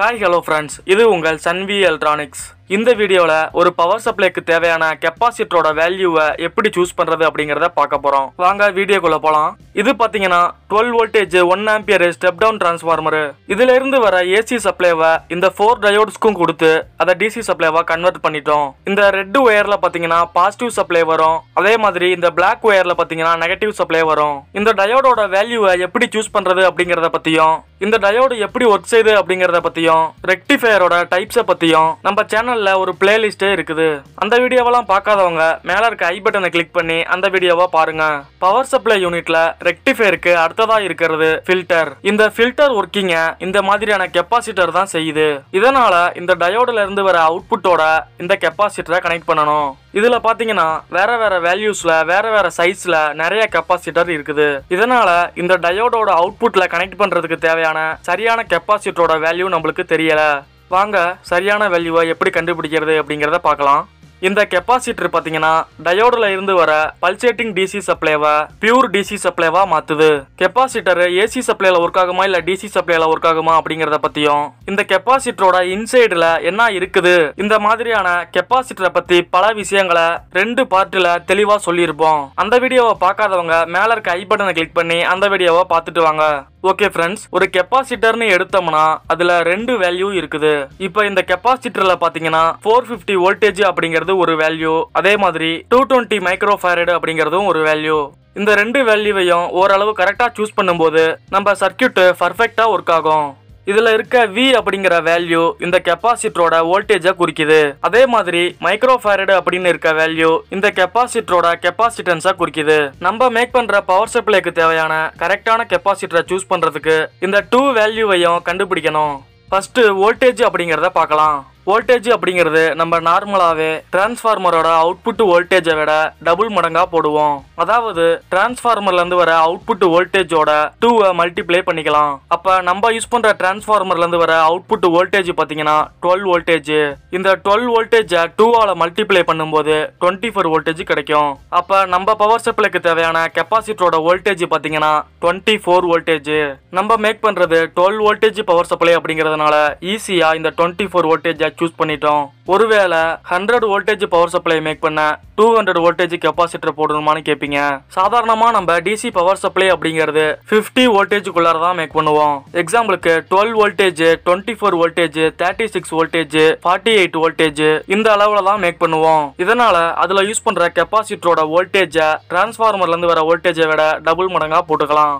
hi hello friends இது உங்கள் Sanvi electronics இந்த வீடியோவில் ஒரு பவர் சப்ளைக்கு தேவையான கெப்பாசிட்டரோட வேல்யூவை எப்படி சூஸ் பண்ணுறது அப்படிங்கிறத பார்க்க போகிறோம் வாங்க வீடியோக்குள்ளே போகலாம் இது பார்த்தீங்கன்னா twelve voltage one ampere step down transformer இதிலிருந்து வர ஏசி சப்ளைவை இந்த ஃபோர் டயோட்ஸ்க்கும் கொடுத்து அதை டிசி சப்ளைவாக கன்வெர்ட் பண்ணிட்டோம் இந்த ரெட் ஒயரில் பார்த்தீங்கன்னா பாசிட்டிவ் சப்ளை வரும் அதே மாதிரி இந்த பிளாக் ஒயரில் பார்த்தீங்கன்னா நெகட்டிவ் சப்ளை வரும் இந்த டயோடோட வேல்யூவை எப்படி சூஸ் பண்ணுறது அப்படிங்கிறத பற்றியும் இந்த டயோடு எப்படி ஒர்க் செய்யுது அப்படிங்கிறத பற்றியும் ரெக்டிஃபையரோட டைப்ஸை பற்றியும் நம்ம சேனல் சேனலில் ஒரு பிளேலிஸ்ட்டே இருக்குது அந்த வீடியோவெல்லாம் பார்க்காதவங்க மேலே இருக்க ஐ பட்டனை கிளிக் பண்ணி அந்த வீடியோவை பாருங்க பவர் சப்ளை யூனிட்ல ரெக்டிஃபையருக்கு அடுத்ததாக இருக்கிறது ஃபில்டர் இந்த ஃபில்டர் ஒர்க்கிங்கை இந்த மாதிரியான கெப்பாசிட்டர் தான் செய்யுது இதனால இந்த டயோடில் இருந்து வர அவுட்புட்டோட இந்த கெப்பாசிட்டரை கனெக்ட் பண்ணணும் இதில் பார்த்தீங்கன்னா வேற வேற வேல்யூஸில் வேற வேற சைஸில் நிறைய கெப்பாசிட்டர் இருக்குது இதனால இந்த டயோடோட அவுட்புட்டில் கனெக்ட் பண்ணுறதுக்கு தேவையான சரியான கெப்பாசிட்டரோட வேல்யூ நம்மளுக்கு தெரியலை வாங்க சரியான வேல்யூவை எப்படி கண்டுபிடிக்கிறது அப்படிங்கிறத பார்க்கலாம் இந்த கெப்பாசிட்டர் பார்த்தீங்கன்னா டயோடில் இருந்து வர பல்சேட்டிங் டிசி சப்ளைவை பியூர் டிசி சப்ளைவா மாத்துது கெப்பாசிட்டர் ஏசி சப்ளைல ஒர்க் ஆகுமா இல்ல டிசி சப்ளைல ஒர்க் ஆகுமா அப்படிங்கறத பத்தியும் இந்த கெப்பாசிட்டரோட இன்சைடுல என்ன இருக்குது இந்த மாதிரியான கெப்பாசிட்டரை பத்தி பல விஷயங்களை ரெண்டு பார்ட்ல தெளிவா சொல்லியிருப்போம் அந்த வீடியோவை பார்க்காதவங்க மேல இருக்க ஐ பட்டனை கிளிக் பண்ணி அந்த வீடியோவை பார்த்துட்டு வாங்க ஓகே ஃப்ரெண்ட்ஸ் ஒரு கெப்பாசிட்டர்னு எடுத்தோம்னா அதுல ரெண்டு வேல்யூ இருக்குது இப்போ இந்த கெப்பாசிட்டர்ல பாத்தீங்கன்னா ஃபோர் ஃபிஃப்டி வோல்டேஜ் அப்படிங்கிறது அப்படிங்கிறது ஒரு வேல்யூ அதே மாதிரி டூ டுவெண்ட்டி மைக்ரோ ஃபேரட் அப்படிங்கிறதும் ஒரு வேல்யூ இந்த ரெண்டு வேல்யூவையும் ஓரளவு கரெக்டாக சூஸ் பண்ணும்போது நம்ம சர்க்கியூட்டு பர்ஃபெக்டாக ஒர்க் ஆகும் இதில் இருக்க வி அப்படிங்கிற வேல்யூ இந்த கெப்பாசிட்டரோட வோல்டேஜை குறிக்குது அதே மாதிரி மைக்ரோ ஃபேரடு அப்படின்னு இருக்க வேல்யூ இந்த கெப்பாசிட்டரோட கெப்பாசிட்டன்ஸாக குறிக்குது நம்ம மேக் பண்ணுற பவர் சப்ளைக்கு தேவையான கரெக்டான கெப்பாசிட்டரை சூஸ் பண்ணுறதுக்கு இந்த டூ வேல்யூவையும் கண்டுபிடிக்கணும் ஃபஸ்ட்டு வோல்டேஜ் அப்படிங்கிறத பார்க்கலாம் வோல்டேஜ் அப்படிங்கிறது நம்ம நார்மலாகவே டிரான்ஸ்ஃபார்மரோட அவுட்புட் வோல்டேஜை விட டபுள் மடங்காக போடுவோம் அதாவது டிரான்ஸ்ஃபார்மர்லேருந்து வர அவுட்புட் வோல்டேஜோட டூவை மல்டிப்ளை பண்ணிக்கலாம் அப்போ நம்ம யூஸ் பண்ணுற டிரான்ஸ்ஃபார்மர்லேருந்து வர அவுட்புட் வோல்டேஜ் பார்த்தீங்கன்னா டுவெல் வோல்டேஜ் இந்த டுவெல் வோல்டேஜை டூவால் மல்டிப்ளை பண்ணும்போது டுவெண்ட்டி ஃபோர் வோல்டேஜ் கிடைக்கும் அப்போ நம்ம பவர் சப்ளைக்கு தேவையான கெப்பாசிட்டரோட வோல்டேஜ் பார்த்தீங்கன்னா டுவெண்ட்டி ஃபோர் வோல்டேஜ் நம்ம மேக் பண்ணுறது டுவெல் வோல்டேஜ் பவர் சப்ளை அப்படிங்கிறதுனால ஈஸியாக இந்த டுவெண்ட்டி ஃபோர் வோல்டேஜ் சூஸ் பண்ணிட்டோம் ஒருவேளை hundred voltage power supply make பண்ண டூ ஹண்ட்ரட் வோல்டேஜ் கெப்பாசிட்டர் போடணுமான்னு கேட்பீங்க சாதாரணமா நம்ம டிசி பவர் சப்ளை அப்படிங்கிறது பிப்டி வோல்டேஜுக்குள்ளார தான் மேக் பண்ணுவோம் எக்ஸாம்பிளுக்கு twelve voltage twenty four voltage thirty six voltage forty eight voltage இந்த அளவுல தான் மேக் பண்ணுவோம் இதனால அதுல யூஸ் பண்ற கெப்பாசிட்டரோட வோல்டேஜை டிரான்ஸ்ஃபார்மர்ல இருந்து வர வோல்டேஜை விட டபுள் மடங்கா போட்டுக்கலாம்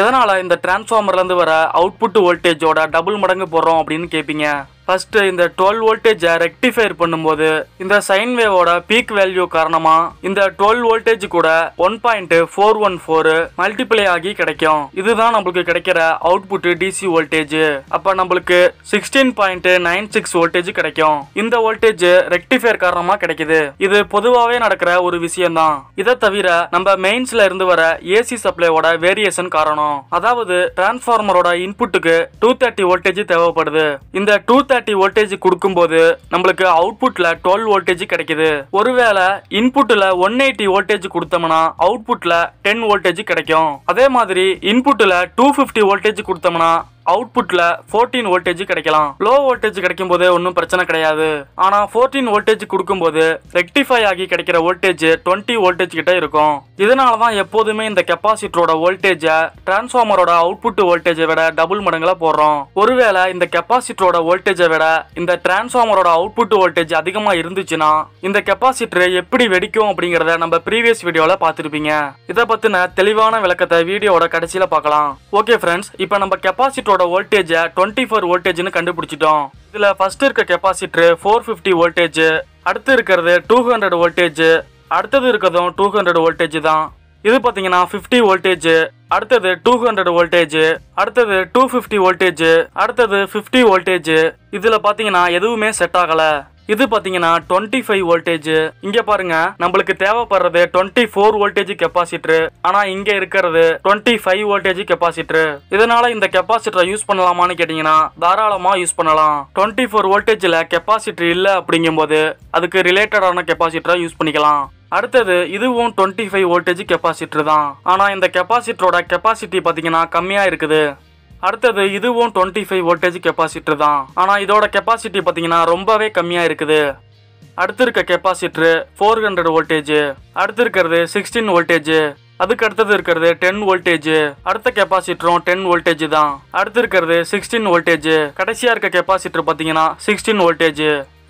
எதனால் இந்த டிரான்ஸ்ஃபார்மர்லேருந்து வர அவுட்புட் வோல்டேஜோட டபுள் மடங்கு போடுறோம் அப்படின்னு கேட்பீங்க ஃபஸ்ட்டு இந்த டுவெல் வோல்டேஜ் ரெக்டிஃபைர் பண்ணும்போது இந்த சைன் வேவோட பீக் வேல்யூ காரணமா இந்த டுவெல் வோல்டேஜ் கூட one point four one four multiply ஆகி கிடைக்கும் இதுதான் நம்மளுக்கு கிடைக்கிற அவுட்புட் டிசி வோல்டேஜ் அப்ப நம்மளுக்கு sixteen point nine six voltage கிடைக்கும் இந்த வோல்டேஜ் ரெக்டிஃபைர் காரணமா கிடைக்குது இது பொதுவாகவே நடக்கிற ஒரு விஷயம் தான் இதை தவிர நம்ம மெயின்ஸ்ல இருந்து வர ஏசி சப்ளையோட வேரியேஷன் காரணம் அதாவது டிரான்ஸ்ஃபார்மரோட இன்புட்டுக்கு டூ தேர்ட்டி வோல்டேஜ் தேவைப்படுது இந்த டூ தேர்ட்டி தேர்ட்டி வோல்டேஜ் கொடுக்கும்போது நம்மளுக்கு அவுட்புட்டில் டுவெல் வோல்டேஜ் கிடைக்குது ஒருவேளை இன்புட்டில் ஒன் எயிட்டி வோல்டேஜ் கொடுத்தோம்னா அவுட்புட்டில் டென் வோல்டேஜ் கிடைக்கும் அதே மாதிரி இன்புட்டில் டூ ஃபிஃப்டி வோல்டேஜ் கொடுத்தோம்னா அவுட்புட்ல ஃபோர்டீன் வோல்டேஜ் கிடைக்கலாம் லோ வோல்டேஜ் கிடைக்கும் போது ஒன்றும் பிரச்சனை கிடையாது ஆனால் ஃபோர்டீன் வோல்டேஜ் கொடுக்கும்போது ரெக்டிஃபை ஆகி கிடைக்கிற வோல்டேஜ் டுவெண்ட்டி வோல்டேஜ் கிட்ட இருக்கும் இதனால தான் எப்போதுமே இந்த கெப்பாசிட்டரோட வோல்டேஜை டிரான்ஸ்ஃபார்மரோட அவுட்புட் வோல்டேஜை விட டபுள் மடங்குல போடுறோம் ஒருவேளை இந்த கெப்பாசிட்டரோட வோல்டேஜை விட இந்த டிரான்ஸ்ஃபார்மரோட அவுட்புட் வோல்டேஜ் அதிகமாக இருந்துச்சுன்னா இந்த கெப்பாசிட்டர் எப்படி வெடிக்கும் அப்படிங்கிறத நம்ம ப்ரீவியஸ் வீடியோவில் பார்த்துருப்பீங்க இதை பற்றின தெளிவான விளக்கத்தை வீடியோட கடைசியில் பார்க்கலாம் ஓகே ஃப்ரெண்ட்ஸ் இப்போ நம்ம கெப்பாசிட்டர் கெப்பாசிட்டரோட வோல்டேஜை டுவெண்ட்டி ஃபோர் வோல்டேஜ்னு கண்டுபிடிச்சிட்டோம் இதில் ஃபர்ஸ்ட் இருக்க கெப்பாசிட்டர் ஃபோர் ஃபிஃப்டி வோல்டேஜ் அடுத்து இருக்கிறது டூ ஹண்ட்ரட் வோல்டேஜ் அடுத்தது இருக்கிறதும் டூ ஹண்ட்ரட் வோல்டேஜ் தான் இது பார்த்தீங்கன்னா ஃபிஃப்டி வோல்டேஜ் அடுத்தது டூ ஹண்ட்ரட் வோல்டேஜ் அடுத்தது டூ ஃபிஃப்டி வோல்டேஜ் அடுத்தது ஃபிஃப்டி வோல்டேஜ் இதில் பார்த்தீங்கன்னா எதுவுமே செட் ஆகலை இது பார்த்தீங்கன்னா டுவெண்ட்டி ஃபைவ் வோல்டேஜ் இங்க பாருங்க நம்மளுக்கு தேவைப்படுறது டுவெண்ட்டி ஃபோர் வோல்டேஜ் கெப்பாசிட்டர் ஆனா இங்க இருக்கிறது டுவெண்ட்டி ஃபைவ் வோல்டேஜ் கெப்பாசிட்டர் இதனால இந்த கெப்பாசிட்டரை யூஸ் பண்ணலாமான்னு கேட்டீங்கன்னா தாராளமா யூஸ் பண்ணலாம் டுவெண்ட்டி ஃபோர் வோல்டேஜ்ல கெப்பாசிட்டர் இல்ல அப்படிங்கும் போது அதுக்கு ரிலேட்டடான கெப்பாசிட்டரை யூஸ் பண்ணிக்கலாம் அடுத்தது இதுவும் டுவெண்ட்டி ஃபைவ் வோல்டேஜ் கெப்பாசிட்டர் தான் ஆனா இந்த கெப்பாசிட்டரோட கெப்பாசிட்டி பாத்தீங்கன்னா கம்மியா இருக்குது அடுத்தது இதுவும் டுவெண்ட்டி ஃபைவ் வோல்டேஜ் கெப்பாசிட்டர் தான் ஆனால் இதோட கெப்பாசிட்டி பார்த்தீங்கன்னா ரொம்பவே கம்மியாக இருக்குது அடுத்து இருக்க கெப்பாசிட்டரு ஃபோர் ஹண்ட்ரட் வோல்டேஜ் அடுத்து இருக்கிறது சிக்ஸ்டீன் வோல்டேஜ் அதுக்கு அடுத்தது இருக்கிறது டென் வோல்டேஜ் அடுத்த கெப்பாசிட்டரும் டென் வோல்டேஜ் தான் அடுத்து இருக்கிறது சிக்ஸ்டீன் வோல்டேஜ் கடைசியா இருக்க கெப்பாசிட்டர் பாத்தீங்கன்னா சிக்ஸ்டீன் வோல்டேஜ்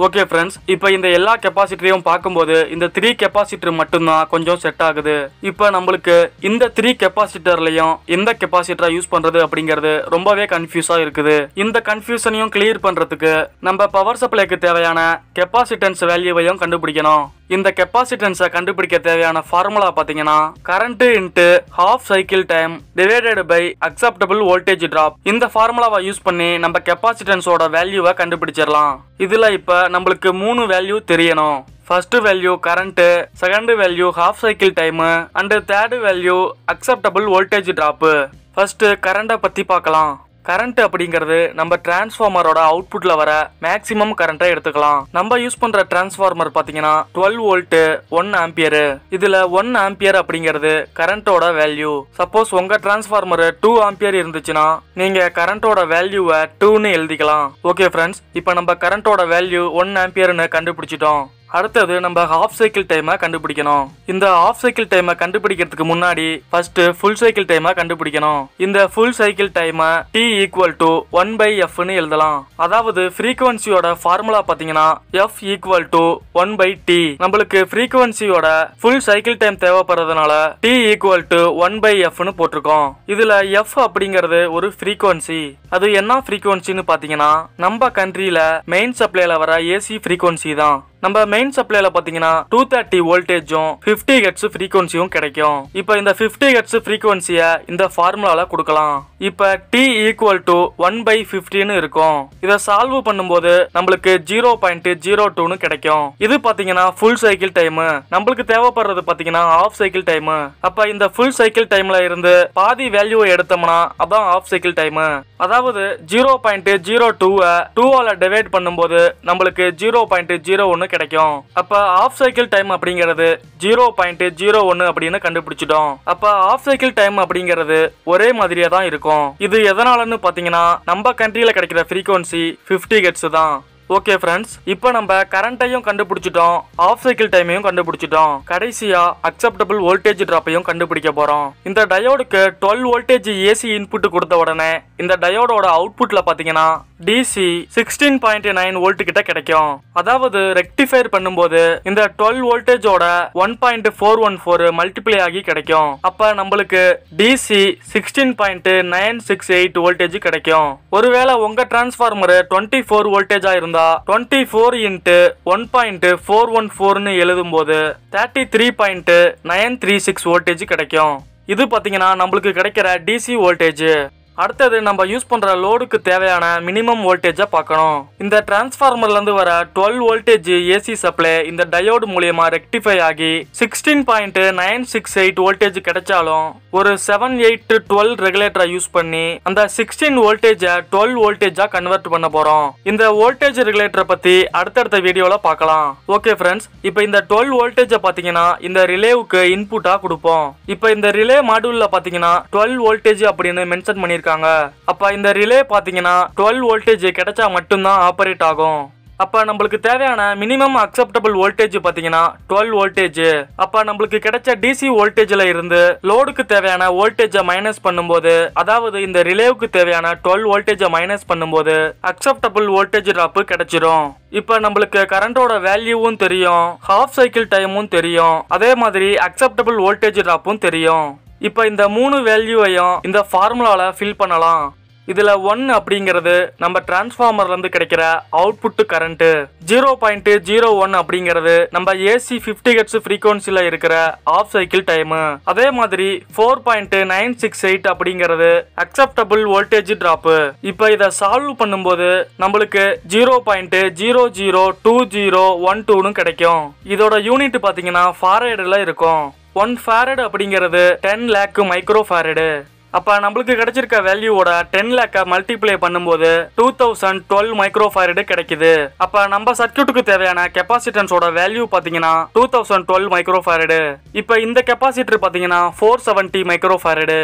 ஓகே ஃப்ரெண்ட்ஸ் இப்போ இந்த எல்லா கெப்பாசிட்டரையும் பார்க்கும்போது இந்த த்ரீ கெப்பாசிட்டர் மட்டும்தான் கொஞ்சம் செட் ஆகுது இப்போ நம்மளுக்கு இந்த த்ரீ கெப்பாசிட்டர்லையும் எந்த கெப்பாசிட்டரா யூஸ் பண்றது அப்படிங்கிறது ரொம்பவே கன்ஃபியூஸா இருக்குது இந்த கன்ஃபியூஷனையும் கிளியர் பண்றதுக்கு நம்ம பவர் சப்ளைக்கு தேவையான கெப்பாசிட்டன்ஸ் வேல்யூவையும் கண்டுபிடிக்கணும் இந்த கெப்பாசிட்டன்ஸை கண்டுபிடிக்க தேவையான ஃபார்முலா பார்த்தீங்கன்னா current into half cycle time divided by acceptable voltage drop இந்த ஃபார்முலாவை யூஸ் பண்ணி நம்ம கெப்பாசிட்டன்ஸோட வேல்யூவை கண்டுபிடிச்சிடலாம் இதில் இப்போ நம்மளுக்கு மூணு வேல்யூ தெரியணும் first value current second value half cycle time and third value acceptable voltage drop first கரண்டை பற்றி பார்க்கலாம் கரண்ட் அப்படிங்கிறது நம்ம டிரான்ஸ்ஃபார்மரோட அவுட்புட்ல வர மேக்சிமம் கரண்ட்டை எடுத்துக்கலாம் நம்ம யூஸ் பண்ற டிரான்ஸ்ஃபார்மர் பாத்தீங்கன்னா டுவெல் வோல்ட் ஒன் ஆம்பியர் இதுல ஒன் ஆம்பியர் அப்படிங்கிறது கரண்டோட வேல்யூ சப்போஸ் உங்க டிரான்ஸ்ஃபார்மர் டூ ஆம்பியர் இருந்துச்சுன்னா நீங்க கரண்டோட வேல்யூவை டூன்னு எழுதிக்கலாம் ஓகே ஃப்ரெண்ட்ஸ் இப்போ நம்ம கரண்டோட வேல்யூ ஒன் ஆம்பியர்னு கண்டுபிடிச்சிட்டோம் அடுத்தது நம்ம ஹாஃப் சைக்கிள் டைமை கண்டுபிடிக்கணும் இந்த ஹாஃப் சைக்கிள் டைமை கண்டுபிடிக்கிறதுக்கு முன்னாடி ஃபர்ஸ்ட் ஃபுல் சைக்கிள் டைமை கண்டுபிடிக்கணும் இந்த ஃபுல் சைக்கிள் டைமை T equal to one by எஃப்னு எழுதலாம் அதாவது ஃப்ரீக்குவன்சியோட ஃபார்முலா பார்த்தீங்கன்னா F equal to one by T நம்மளுக்கு ஃப்ரீக்குவன்சியோட ஃபுல் சைக்கிள் டைம் தேவைப்படுறதுனால T equal to one by எஃப்னு போட்டிருக்கோம் இதுல எஃப் அப்படிங்கிறது ஒரு ஃப்ரீக்குவன்சி அது என்ன ஃப்ரீக்குவன்சின்னு பார்த்தீங்கன்னா நம்ம கண்ட்ரியில் மெயின் சப்ளைல வர ஏசி ஃப்ரீக்குவன்சி தான் நம்ம மெயின் சப்ளைல பாத்தீங்கன்னா டூ தேர்ட்டி வோல்டேஜும் பிப்டி ஹெட்ஸ் ஃப்ரீக்வன்சியும் கிடைக்கும் இப்போ இந்த பிப்டி ஹெட்ஸ் ஃப்ரீக்வன்சியை இந்த ஃபார்முலால கொடுக்கலாம் இப்போ T equal to one by பிப்டின்னு இருக்கும் இதை சால்வ் பண்ணும்போது நம்மளுக்கு ஜீரோ பாயிண்ட் ஜீரோ டூன்னு கிடைக்கும் இது பாத்தீங்கன்னா ஃபுல் சைக்கிள் டைம் நம்மளுக்கு தேவைப்படுறது பாத்தீங்கன்னா ஆஃப் சைக்கிள் டைம் அப்ப இந்த ஃபுல் சைக்கிள் டைம்ல இருந்து பாதி வேல்யூவை எடுத்தோம்னா அதான் ஆஃப் சைக்கிள் டைம் அதாவது ஜீரோ பாயிண்ட் ஜீரோ டூவை டூவால டிவைட் பண்ணும்போது நம்மளுக்கு ஜீரோ பாயிண்ட் ஜீரோ ஒன்று கிடைக்கும் அப்ப ஆஃப் சைக்கிள் டைம் அப்படிங்கிறது ஜீரோ பாயிண்ட் ஜீரோ ஒன்னு அப்படின்னு கண்டுபிடிச்சிட்டோம் அப்ப ஆஃப் சைக்கிள் டைம் அப்படிங்கிறது ஒரே மாதிரியா தான் இருக்கும் இது எதனாலன்னு பாத்தீங்கன்னா நம்ம கண்ட்ரியில கிடைக்கிற ஃப்ரீக்குவன்சி பிப்டி ஹெட்ஸ் தான் ஓகே ஃப்ரெண்ட்ஸ் இப்போ நம்ம கரண்ட்டையும் கண்டுபிடிச்சிட்டோம் ஆஃப் சைக்கிள் டைமையும் கண்டுபிடிச்சிட்டோம் கடைசியா அக்செப்டபிள் வோல்டேஜ் டிராப்பையும் கண்டுபிடிக்க போறோம் இந்த டயோடுக்கு டுவெல் வோல்டேஜ் ஏசி இன்புட் கொடுத்த உடனே இந்த டயோடோட அவுட்புட்ல பாத்தீங்கன்னா DC sixteen point nine volt கிட்ட கிடைக்கும் அதாவது ரெக்டிஃபைர் பண்ணும்போது இந்த டுவெல் வோல்டேஜோட one point four one four multiply ஆகி கிடைக்கும் அப்ப நம்மளுக்கு DC sixteen point nine six eight voltage கிடைக்கும் ஒருவேளை உங்க டிரான்ஸ்ஃபார்மர் டுவெண்ட்டி ஃபோர் வோல்டேஜா இருந்தா பதிலாக twenty four into one point four one ஃபோர்னு எழுதும்போது thirty three point nine three six voltage கிடைக்கும் இது பார்த்தீங்கன்னா நம்மளுக்கு கிடைக்கிற டிசி வோல்டேஜ் அடுத்தது நம்ம யூஸ் பண்ணுற லோடுக்கு தேவையான மினிமம் வோல்டேஜை பார்க்கணும் இந்த டிரான்ஸ்ஃபார்மர்லேருந்து வர டுவெல் வோல்டேஜ் ஏசி சப்ளை இந்த டயோடு மூலியமாக ரெக்டிஃபை ஆகி sixteen point nine six eight voltage கிடைச்சாலும் ஒரு செவன் எயிட் டுவெல் ரெகுலேட்டரை யூஸ் பண்ணி அந்த சிக்ஸ்டீன் வோல்டேஜை டுவெல் வோல்டேஜாக கன்வெர்ட் பண்ண போகிறோம் இந்த வோல்டேஜ் ரெகுலேட்டரை பற்றி அடுத்தடுத்த வீடியோவில் பார்க்கலாம் ஓகே ஃப்ரெண்ட்ஸ் இப்போ இந்த டுவெல் வோல்டேஜை பார்த்தீங்கன்னா இந்த ரிலேவுக்கு இன்புட்டாக கொடுப்போம் இப்போ இந்த ரிலே மாடியூலில் பார்த்தீங்கன்னா டுவெல் வோல்டேஜ் அப்படின்னு மென்ஷன் பண்ணி சொல்லியிருக்காங்க அப்போ இந்த ரிலே பார்த்தீங்கன்னா டுவெல் வோல்டேஜ் கிடைச்சா மட்டும்தான் ஆப்ரேட் ஆகும் அப்போ நம்மளுக்கு தேவையான மினிமம் அக்செப்டபிள் வோல்டேஜ் பார்த்தீங்கன்னா டுவெல் வோல்டேஜ் அப்போ நம்மளுக்கு கிடைச்ச டிசி வோல்டேஜில் இருந்து லோடுக்கு தேவையான வோல்டேஜ மைனஸ் பண்ணும்போது அதாவது இந்த ரிலேவுக்கு தேவையான டுவெல் வோல்டேஜ மைனஸ் பண்ணும்போது அக்செப்டபிள் வோல்டேஜ் ட்ராப்பு கிடைச்சிரும் இப்போ நம்மளுக்கு கரண்டோட வேல்யூவும் தெரியும் ஹாஃப் சைக்கிள் டைமும் தெரியும் அதே மாதிரி அக்செப்டபிள் வோல்டேஜ் ட்ராப்பும் தெரியும் இப்போ இந்த மூணு வேல்யூவையும் இந்த ஃபார்முலாவில் ஃபில் பண்ணலாம் இதில் ஒன் அப்படிங்கிறது நம்ம டிரான்ஸ்ஃபார்மர்லேருந்து கிடைக்கிற output current zero point zero one அப்படிங்கிறது நம்ம ஏசி ஃபிஃப்டி ஹெட்ஸ் ஃப்ரீக்வன்சியில் இருக்கிற ஆஃப் சைக்கிள் டைமு அதே மாதிரி four point nine six eight அப்படிங்கிறது அக்செப்டபுள் வோல்டேஜ் ட்ராப்பு இப்போ இதை சால்வ் பண்ணும்போது நம்மளுக்கு zero point zero zero two zero one டூன்னு கிடைக்கும் இதோட யூனிட் பார்த்தீங்கன்னா ஃபாரேடில் இருக்கும் ஒன் ஃபேரட் அப்படிங்கிறது டென் லேக்கு மைக்ரோ ஃபேரடு அப்போ நம்மளுக்கு கிடைச்சிருக்க வேல்யூவோட டென் லேக்கை மல்டிப்ளை பண்ணும்போது two thousand twelve micro farad கிடைக்குது அப்போ நம்ம சர்க்கியூட்டுக்கு தேவையான கெப்பாசிட்டன்ஸோட வேல்யூ பார்த்தீங்கன்னா two thousand twelve micro farad இப்போ இந்த கெப்பாசிட்டர் பார்த்தீங்கன்னா ஃபோர் செவன்டி மைக்ரோ ஃபைரடு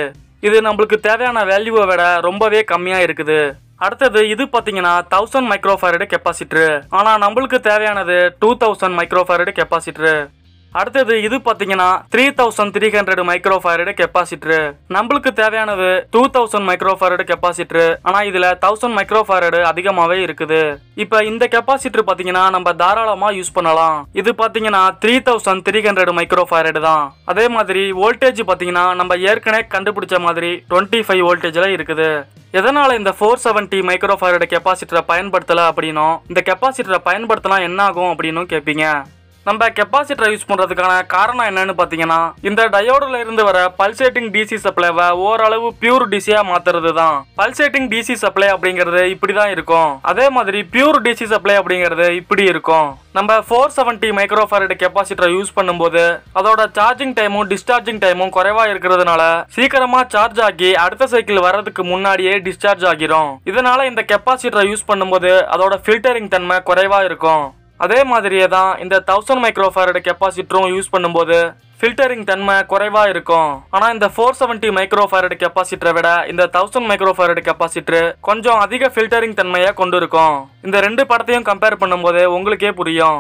இது நம்மளுக்கு தேவையான வேல்யூவை விட ரொம்பவே கம்மியாக இருக்குது அடுத்தது இது பார்த்தீங்கன்னா தௌசண்ட் மைக்ரோ ஃபைரடு கெப்பாசிட்டரு ஆனால் நம்மளுக்கு தேவையானது two thousand micro farad capacitor அடுத்தது இது பார்த்தீங்கன்னா three thousand three hundred microfarad capacitor நம்மளுக்கு தேவையானது டூ தௌசண்ட் மைக்ரோஃபாரடு கெப்பாசிட்டர் ஆனால் இதில் தௌசண்ட் மைக்ரோஃபைரடு அதிகமாகவே இருக்குது இப்போ இந்த கெப்பாசிட்டர் பார்த்தீங்கன்னா நம்ம தாராளமாக யூஸ் பண்ணலாம் இது பார்த்தீங்கன்னா three thousand three hundred microfarad தான் அதே மாதிரி வோல்டேஜ் பார்த்தீங்கன்னா நம்ம ஏற்கனவே கண்டுபிடிச்ச மாதிரி டுவெண்ட்டி ஃபைவ் வோல்டேஜ்ல இருக்குது எதனால் இந்த ஃபோர் செவன்ட்டி மைக்ரோஃபாரடு கெப்பாசிட்டரை பயன்படுத்தலை அப்படின்னும் இந்த கெப்பாசிட்டரை பயன்படுத்தலாம் என்ன ஆகும் அப்படின்னு கேட்பீங்க நம்ம கெப்பாசிட்டரை யூஸ் பண்ணுறதுக்கான காரணம் என்னன்னு பார்த்தீங்கன்னா இந்த டயோடில் இருந்து வர பல்சேட்டிங் டிசி சப்ளைவை ஓரளவு பியூர் டிசியாக மாற்றுறது தான் பல்சேட்டிங் டிசி சப்ளை அப்படிங்கிறது இப்படி தான் இருக்கும் அதே மாதிரி பியூர் டிசி சப்ளை அப்படிங்கிறது இப்படி இருக்கும் நம்ம ஃபோர் செவன்ட்டி மைக்ரோஃபரட் கெப்பாசிட்டரை யூஸ் பண்ணும்போது அதோட சார்ஜிங் டைமும் டிஸ்சார்ஜிங் டைமும் குறைவாக இருக்கிறதுனால சீக்கிரமாக சார்ஜ் ஆகி அடுத்த சைக்கிள் வர்றதுக்கு முன்னாடியே டிஸ்சார்ஜ் ஆகிரும் இதனால இந்த கெப்பாசிட்டரை யூஸ் பண்ணும்போது அதோட ஃபில்டரிங் தன்மை குறைவாக இருக்கும் அதே மாதிரியே தான் இந்த தௌசண்ட் மைக்ரோஃபாரட் கெப்பாசிட்டரும் யூஸ் பண்ணும்போது ஃபில்டரிங் தன்மை குறைவாக இருக்கும் ஆனால் இந்த ஃபோர் செவன்ட்டி மைக்ரோஃபாரட் கெப்பாசிட்டரை விட இந்த தௌசண்ட் மைக்ரோஃபாரட் கெப்பாசிட்டரு கொஞ்சம் அதிக ஃபில்டரிங் தன்மையாக கொண்டு இருக்கும் இந்த ரெண்டு படத்தையும் கம்பேர் பண்ணும்போது உங்களுக்கே புரியும்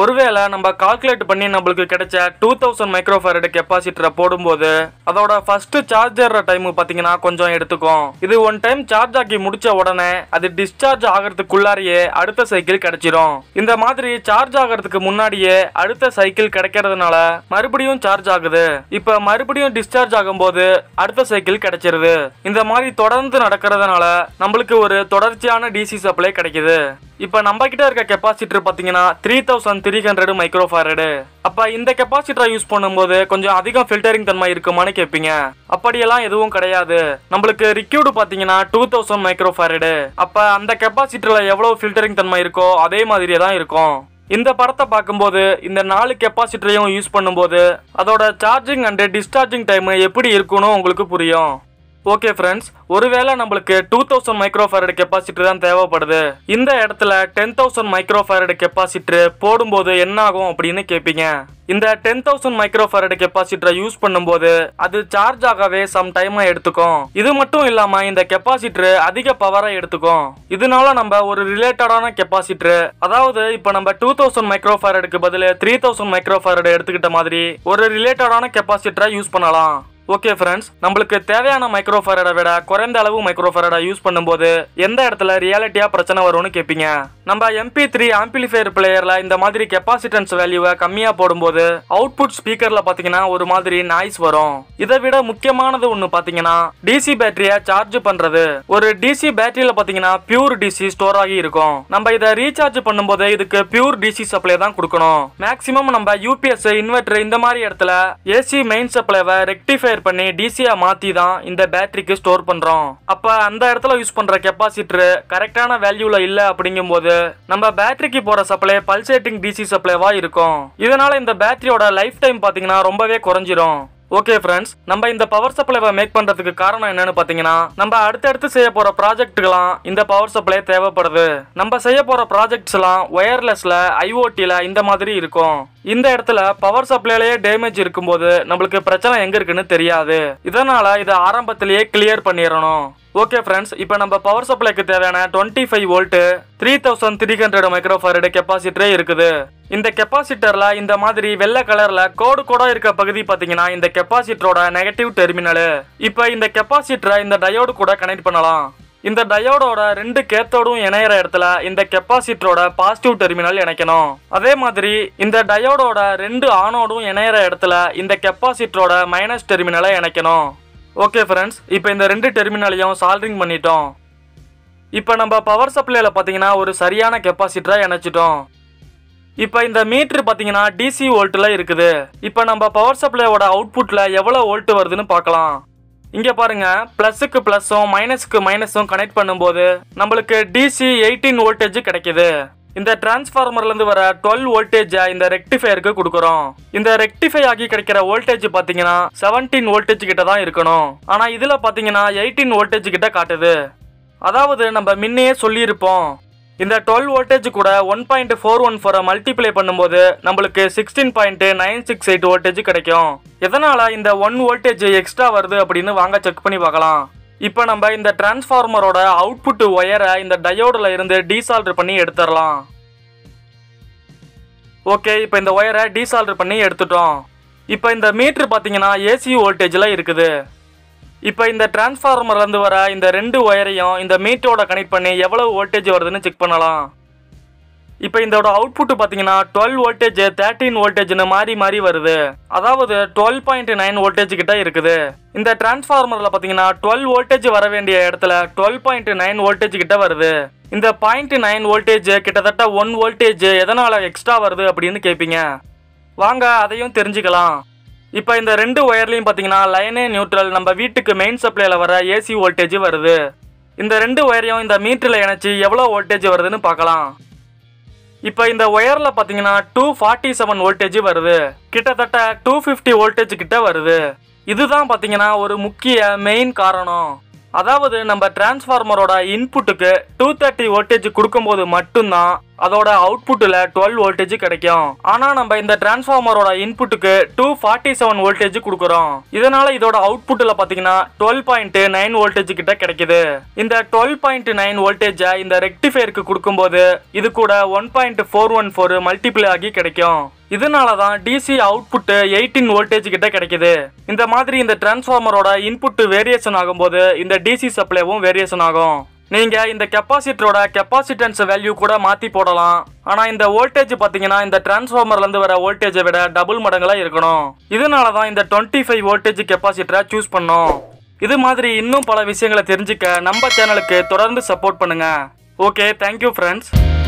ஒருவேளை நம்ம கால்குலேட் பண்ணி நம்மளுக்கு கிடைச்ச டூ தௌசண்ட் மைக்ரோஃபரடு கெப்பாசிட்டரை போடும்போது அதோட ஃபர்ஸ்ட் சார்ஜர் டைம் பார்த்தீங்கன்னா கொஞ்சம் எடுத்துக்கும் இது ஒன் டைம் சார்ஜ் ஆக்கி முடிச்ச உடனே அது டிஸ்சார்ஜ் ஆகிறதுக்குள்ளாரியே அடுத்த சைக்கிள் கிடைச்சிரும் இந்த மாதிரி சார்ஜ் ஆகிறதுக்கு முன்னாடியே அடுத்த சைக்கிள் கிடைக்கிறதுனால மறுபடியும் சார்ஜ் ஆகுது இப்ப மறுபடியும் டிஸ்சார்ஜ் ஆகும்போது அடுத்த சைக்கிள் கிடைச்சிருது இந்த மாதிரி தொடர்ந்து நடக்கிறதுனால நம்மளுக்கு ஒரு தொடர்ச்சியான டிசி சப்ளை கிடைக்குது இப்போ நம்ம கிட்ட இருக்க கெப்பாசிட்டர் பார்த்தீங்கன்னா three thousand three hundred micro அப்போ இந்த கெப்பாசிட்டரை யூஸ் பண்ணும்போது கொஞ்சம் அதிகம் ஃபில்டரிங் தன்மை இருக்குமான்னு கேட்பீங்க அப்படியெல்லாம் எதுவும் கிடையாது நம்மளுக்கு ரிக்யூடு பார்த்தீங்கன்னா டூ தௌசண்ட் மைக்ரோ ஃபேரடு அப்போ அந்த கெப்பாசிட்டரில் எவ்வளோ ஃபில்டரிங் தன்மை இருக்கோ அதே மாதிரியே தான் இருக்கும் இந்த படத்தை பார்க்கும்போது இந்த நாலு கெப்பாசிட்டரையும் யூஸ் பண்ணும்போது அதோட சார்ஜிங் அண்டு டிஸ்சார்ஜிங் டைமு எப்படி இருக்குன்னு உங்களுக்கு புரியும் ஓகே ஃப்ரெண்ட்ஸ் ஒருவேளை நம்மளுக்கு டூ தௌசண்ட் மைக்ரோஃபேரட் கெப்பாசிட்டர் தான் தேவைப்படுது இந்த இடத்துல டென் தௌசண்ட் மைக்ரோஃபேரட் கெப்பாசிட்டர் போடும்போது என்ன ஆகும் அப்படின்னு கேட்பீங்க இந்த டென் தௌசண்ட் மைக்ரோஃபரட் கெப்பாசிட்டரை யூஸ் பண்ணும்போது அது சார்ஜ் ஆகவே சம் டைமை எடுத்துக்கும் இது மட்டும் இல்லாம இந்த கெப்பாசிட்டர் அதிக பவரை எடுத்துக்கும் இதனால நம்ம ஒரு ரிலேட்டடான கெப்பாசிட்டர் அதாவது இப்போ நம்ம டூ தௌசண்ட் மைக்ரோஃபரடுக்கு பதில் த்ரீ தௌசண்ட் மைக்ரோஃபரட் எடுத்துக்கிட்ட மாதிரி ஒரு ரிலேட்டடான கெப்பாசிட்டரை யூஸ் பண்ணலாம் ஓகே ஃப்ரெண்ட்ஸ் நம்மளுக்கு தேவையான மைக்ரோஃபரடை விட குறைந்த அளவு மைக்ரோஃபரடை யூஸ் பண்ணும்போது எந்த இடத்துல ரியாலிட்டியாக பிரச்சனை வரும்னு கேட்பீங்க நம்ம எம்பி த்ரீ ஆம்பிளிஃபையர் பிளேயரில் இந்த மாதிரி கெப்பாசிட்டன்ஸ் வேல்யூவை கம்மியாக போடும்போது அவுட்புட் ஸ்பீக்கரில் பார்த்தீங்கன்னா ஒரு மாதிரி நாய்ஸ் வரும் இதை விட முக்கியமானது ஒன்று பார்த்தீங்கன்னா டிசி பேட்டரியை சார்ஜ் பண்ணுறது ஒரு டிசி பேட்டரியில் பார்த்தீங்கன்னா பியூர் டிசி ஸ்டோர் ஆகி இருக்கும் நம்ம இதை ரீசார்ஜ் பண்ணும்போது இதுக்கு பியூர் டிசி சப்ளை தான் கொடுக்கணும் மேக்ஸிமம் நம்ம யூபிஎஸ் இன்வெர்டர் இந்த மாதிரி இடத்துல ஏசி மெயின் சப்ளைவை ரெக்டிஃபையர் பண்ணி டிசியாக மாற்றி தான் இந்த பேட்டரிக்கு ஸ்டோர் பண்ணுறோம் அப்போ அந்த இடத்துல யூஸ் பண்ணுற கெப்பாசிட்டர் கரெக்டான வேல்யூவில் இல்லை அப்படிங்கும்போது நம்ம பேட்டரிக்கு போற சப்ளை பல்சேட்டிங் டிசி சப்ளைவா இருக்கும் இதனால இந்த பேட்டரியோட லைஃப் டைம் பாத்தீங்கன்னா ரொம்பவே குறைஞ்சிரும் ஓகே ஃப்ரெண்ட்ஸ் நம்ம இந்த பவர் சப்ளைவை மேக் பண்ணுறதுக்கு காரணம் என்னன்னு பார்த்தீங்கன்னா நம்ம அடுத்தடுத்து செய்ய போகிற ப்ராஜெக்ட்டுக்கெல்லாம் இந்த பவர் சப்ளை தேவைப்படுது நம்ம செய்ய போகிற ப்ராஜெக்ட்ஸ்லாம் ஒயர்லெஸ்ல ஐஓடியில் இந்த மாதிரி இருக்கும் இந்த இடத்துல பவர் சப்ளைலேயே டேமேஜ் இருக்கும்போது நம்மளுக்கு பிரச்சனை எங்கே இருக்குன்னு தெரியாது இதனால் இதை ஆரம்பத்திலேயே கிளியர் பண்ணிடணும் ஓகே ஃப்ரெண்ட்ஸ் இப்போ நம்ம பவர் சப்ளைக்கு தேவையான twenty five volt three thousand three hundred microfarad கெப்பாசிட்டரே இருக்குது இந்த கெப்பாசிட்டரில் இந்த மாதிரி வெள்ளை கலரில் கோடு கோடாக இருக்க பகுதி பார்த்தீங்கன்னா இந்த கெப்பாசிட்டரோட நெகட்டிவ் டெர்மினலு இப்போ இந்த கெப்பாசிட்டரை இந்த டயோடு கூட கனெக்ட் பண்ணலாம் இந்த டயோடோட ரெண்டு கேத்தோடும் இணையிற இடத்துல இந்த கெப்பாசிட்டரோட பாசிட்டிவ் டெர்மினல் இணைக்கணும் அதே மாதிரி இந்த டயோடோட ரெண்டு ஆனோடும் இணையிற இடத்துல இந்த கெப்பாசிட்டரோட மைனஸ் டெர்மினலை இணைக்கணும் ஓகே ஃப்ரெண்ட்ஸ் இப்போ இந்த ரெண்டு டெர்மினலையும் சால்ட்ரிங் பண்ணிட்டோம் இப்போ நம்ம பவர் சப்ளையில் பார்த்தீங்கன்னா ஒரு சரியான கெப்பாசிட்டராக இணைச்சிட்டோம் இப்போ இந்த மீட்ரு பார்த்தீங்கன்னா டிசி வோல்ட்டில் இருக்குது இப்போ நம்ம பவர் சப்ளையோட அவுட்புட்டில் எவ்வளோ வோல்ட்டு வருதுன்னு பார்க்கலாம் இங்கே பாருங்கள் ப்ளஸுக்கு ப்ளஸ்ஸும் மைனஸுக்கு மைனஸும் கனெக்ட் பண்ணும்போது நம்மளுக்கு டிசி எயிட்டீன் வோல்டேஜ் கிடைக்கிது இந்த டிரான்ஸ்ஃபார்மர்லேருந்து வர டுவெல் வோல்டேஜை இந்த ரெக்டிஃபையருக்கு கொடுக்குறோம் இந்த ரெக்டிஃபை ஆகி கிடைக்கிற வோல்டேஜ் பார்த்தீங்கன்னா செவன்டீன் வோல்டேஜ் கிட்ட தான் இருக்கணும் ஆனால் இதில் பார்த்தீங்கன்னா எயிட்டீன் வோல்டேஜ் கிட்ட காட்டுது அதாவது நம்ம முன்னையே சொல்லியிருப்போம் இந்த டுவெல் வோல்டேஜ் கூட ஒன் பாயிண்ட் ஃபோர் ஒன் ஃபோரை மல்டிப்ளை பண்ணும்போது நம்மளுக்கு sixteen point nine six eight voltage கிடைக்கும் எதனால் இந்த ஒன் வோல்டேஜ் எக்ஸ்ட்ரா வருது அப்படின்னு வாங்க செக் பண்ணி பார்க்கலாம் இப்போ நம்ம இந்த டிரான்ஸ்ஃபார்மரோட அவுட்புட் ஒயரை இந்த டயோடில் இருந்து டீசால்டர் பண்ணி எடுத்துடலாம் ஓகே இப்போ இந்த ஒயரை டீசால்டர் பண்ணி எடுத்துட்டோம் இப்போ இந்த மீட்ரு பார்த்தீங்கன்னா ஏசி வோல்டேஜில் இருக்குது இப்போ இந்த டிரான்ஸ்ஃபார்மர்லேருந்து வர இந்த ரெண்டு ஒயரையும் இந்த மீட்டரோட கனெக்ட் பண்ணி எவ்வளோ வோல்டேஜ் வருதுன்னு செக் பண்ணலாம் இப்போ இதோட அவுட்புட்டு பார்த்தீங்கன்னா டுவெல் வோல்டேஜ் தேர்ட்டீன் வோல்டேஜ்னு மாறி மாறி வருது அதாவது டுவெல் பாயிண்ட் நைன் வோல்டேஜ் கிட்ட இருக்குது இந்த டிரான்ஸ்ஃபார்மரில் பார்த்தீங்கன்னா டுவெல் வோல்டேஜ் வர வேண்டிய இடத்துல டுவெல் பாயிண்ட் நைன் வோல்டேஜ் கிட்ட வருது இந்த பாயிண்ட் நைன் வோல்டேஜ் கிட்டத்தட்ட ஒன் வோல்டேஜ் எதனால் எக்ஸ்ட்ரா வருது அப்படின்னு கேட்பீங்க வாங்க அதையும் தெரிஞ்சுக்கலாம் இப்போ இந்த ரெண்டு ஒயர்லையும் பார்த்தீங்கன்னா லைனே நியூட்ரல் நம்ம வீட்டுக்கு மெயின் சப்ளையில் வர ஏசி வோல்டேஜ் வருது இந்த ரெண்டு ஒயரையும் இந்த மீட்டரில் இணைச்சி எவ்வளோ வோல்டேஜ் வருதுன்னு பார்க்கலாம் இப்போ இந்த ஒயரில் பார்த்தீங்கன்னா டூ ஃபார்ட்டி செவன் வோல்டேஜ் வருது கிட்டத்தட்ட டூ ஃபிஃப்டி வோல்டேஜ் கிட்ட வருது இதுதான் பாத்தீங்கன்னா ஒரு முக்கிய மெயின் காரணம் அதாவது நம்ம டிரான்ஸ்ஃபார்மரோட இன்புட்டுக்கு டூ தேர்ட்டி வோல்டேஜ் கொடுக்கும்போது மட்டும்தான் அதோட அவுட்புட்டில் டுவெல் வோல்டேஜ் கிடைக்கும் ஆனால் நம்ம இந்த டிரான்ஸ்ஃபார்மரோட இன்புட்டுக்கு டூ ஃபார்ட்டி செவன் வோல்டேஜ் கொடுக்குறோம் இதனால இதோட அவுட்புட்டில் பார்த்தீங்கன்னா டுவெல் பாயிண்ட் நைன் வோல்டேஜ் கிட்ட கிடைக்குது இந்த டுவெல் பாயிண்ட் நைன் வோல்டேஜை இந்த ரெக்டிஃபையருக்கு கொடுக்கும்போது இது கூட one point four one four multiply ஆகி கிடைக்கும் இதனால தான் டிசி அவுட்புட்டு எயிட்டீன் வோல்டேஜ் கிட்ட கிடைக்குது இந்த மாதிரி இந்த டிரான்ஸ்ஃபார்மரோட இன்புட்டு வேரியேஷன் ஆகும்போது இந்த டிசி சப்ளைவும் வேரியேஷன் ஆகும் நீங்கள் இந்த கெப்பாசிட்டரோட கெப்பாசிட்டன்ஸ் வேல்யூ கூட மாற்றி போடலாம் ஆனால் இந்த வோல்டேஜ் பார்த்தீங்கன்னா இந்த டிரான்ஸ்ஃபார்மர்லேருந்து வர வோல்டேஜை விட டபுள் மடங்களாக இருக்கணும் இதனால தான் இந்த டுவெண்ட்டி ஃபைவ் வோல்டேஜ் கெப்பாசிட்டரை சூஸ் பண்ணோம் இது மாதிரி இன்னும் பல விஷயங்களை தெரிஞ்சுக்க நம்ம சேனலுக்கு தொடர்ந்து சப்போர்ட் பண்ணுங்கள் ஓகே தேங்க்யூ ஃப்ரெண்ட்ஸ்